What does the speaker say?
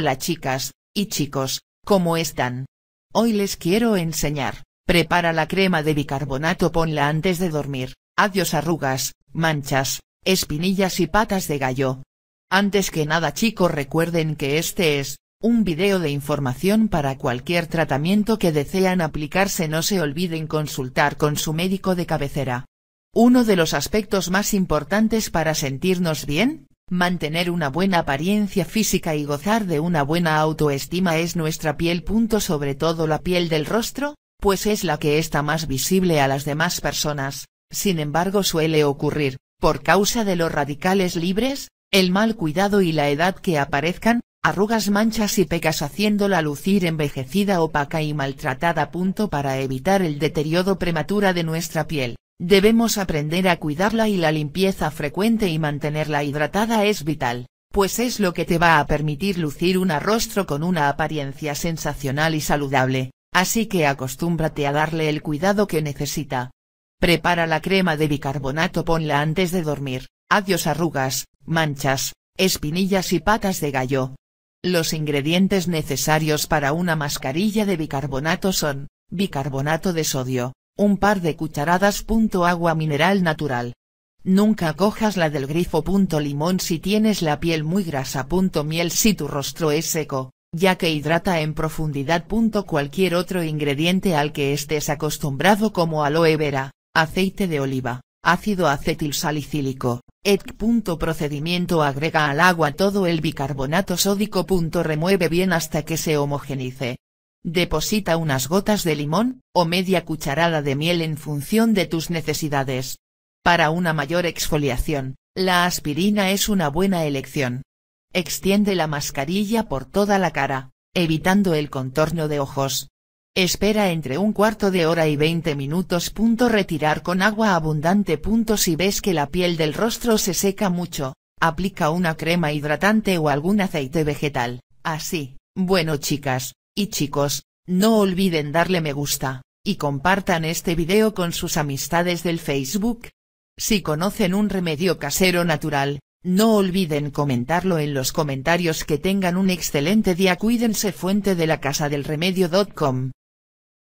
Hola chicas, y chicos, ¿cómo están? Hoy les quiero enseñar, prepara la crema de bicarbonato ponla antes de dormir, adiós arrugas, manchas, espinillas y patas de gallo. Antes que nada chicos recuerden que este es, un video de información para cualquier tratamiento que desean aplicarse no se olviden consultar con su médico de cabecera. Uno de los aspectos más importantes para sentirnos bien, Mantener una buena apariencia física y gozar de una buena autoestima es nuestra piel. punto Sobre todo la piel del rostro, pues es la que está más visible a las demás personas, sin embargo suele ocurrir, por causa de los radicales libres, el mal cuidado y la edad que aparezcan, arrugas manchas y pecas haciéndola lucir envejecida opaca y maltratada. punto Para evitar el deterioro prematura de nuestra piel, Debemos aprender a cuidarla y la limpieza frecuente y mantenerla hidratada es vital, pues es lo que te va a permitir lucir un rostro con una apariencia sensacional y saludable, así que acostúmbrate a darle el cuidado que necesita. Prepara la crema de bicarbonato ponla antes de dormir, adiós arrugas, manchas, espinillas y patas de gallo. Los ingredientes necesarios para una mascarilla de bicarbonato son, bicarbonato de sodio, un par de cucharadas. Agua mineral natural. Nunca cojas la del grifo. Limón si tienes la piel muy grasa. Miel si tu rostro es seco, ya que hidrata en profundidad. Cualquier otro ingrediente al que estés acostumbrado como aloe vera, aceite de oliva, ácido acetil salicílico, etc. Procedimiento agrega al agua todo el bicarbonato sódico. Remueve bien hasta que se homogenice. Deposita unas gotas de limón, o media cucharada de miel en función de tus necesidades. Para una mayor exfoliación, la aspirina es una buena elección. Extiende la mascarilla por toda la cara, evitando el contorno de ojos. Espera entre un cuarto de hora y 20 minutos. Retirar con agua abundante. Si ves que la piel del rostro se seca mucho, aplica una crema hidratante o algún aceite vegetal. Así, bueno chicas, y chicos, no olviden darle me gusta, y compartan este video con sus amistades del Facebook. Si conocen un remedio casero natural, no olviden comentarlo en los comentarios que tengan un excelente día cuídense fuente de la casa del remedio.com